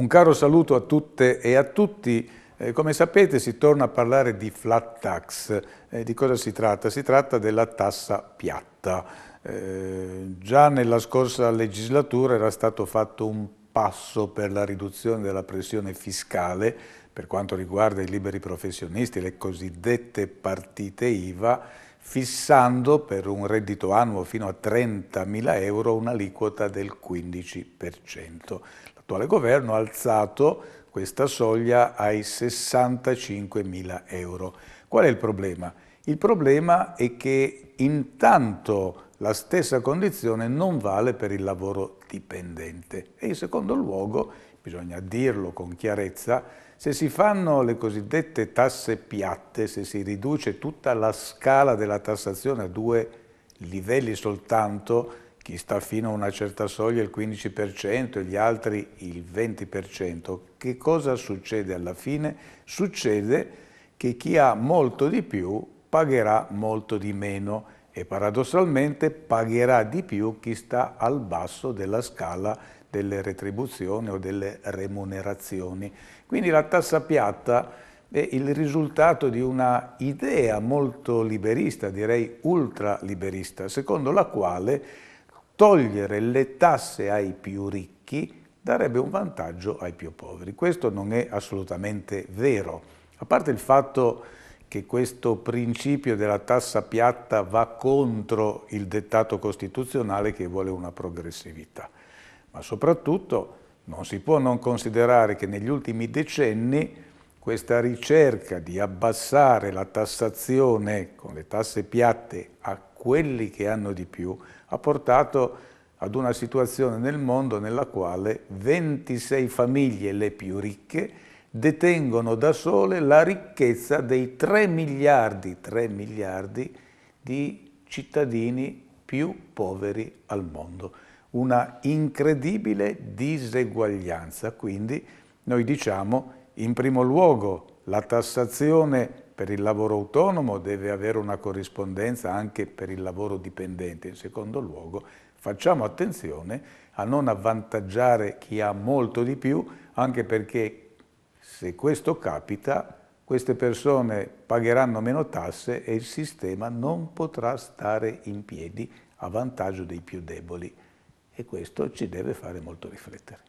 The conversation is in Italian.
Un caro saluto a tutte e a tutti. Eh, come sapete si torna a parlare di flat tax. Eh, di cosa si tratta? Si tratta della tassa piatta. Eh, già nella scorsa legislatura era stato fatto un passo per la riduzione della pressione fiscale per quanto riguarda i liberi professionisti, le cosiddette partite IVA, fissando per un reddito annuo fino a 30.000 euro un'aliquota del 15%. La l'attuale governo ha alzato questa soglia ai 65 mila euro. Qual è il problema? Il problema è che intanto la stessa condizione non vale per il lavoro dipendente. E in secondo luogo, bisogna dirlo con chiarezza, se si fanno le cosiddette tasse piatte, se si riduce tutta la scala della tassazione a due livelli soltanto, chi sta fino a una certa soglia il 15% e gli altri il 20%, che cosa succede alla fine? Succede che chi ha molto di più pagherà molto di meno e paradossalmente pagherà di più chi sta al basso della scala delle retribuzioni o delle remunerazioni. Quindi la tassa piatta è il risultato di una idea molto liberista, direi ultraliberista, secondo la quale togliere le tasse ai più ricchi darebbe un vantaggio ai più poveri. Questo non è assolutamente vero, a parte il fatto che questo principio della tassa piatta va contro il dettato costituzionale che vuole una progressività, ma soprattutto non si può non considerare che negli ultimi decenni questa ricerca di abbassare la tassazione con le tasse piatte a quelli che hanno di più, ha portato ad una situazione nel mondo nella quale 26 famiglie le più ricche detengono da sole la ricchezza dei 3 miliardi, 3 miliardi di cittadini più poveri al mondo. Una incredibile diseguaglianza, quindi noi diciamo in primo luogo la tassazione per il lavoro autonomo deve avere una corrispondenza anche per il lavoro dipendente. In secondo luogo facciamo attenzione a non avvantaggiare chi ha molto di più, anche perché se questo capita queste persone pagheranno meno tasse e il sistema non potrà stare in piedi a vantaggio dei più deboli e questo ci deve fare molto riflettere.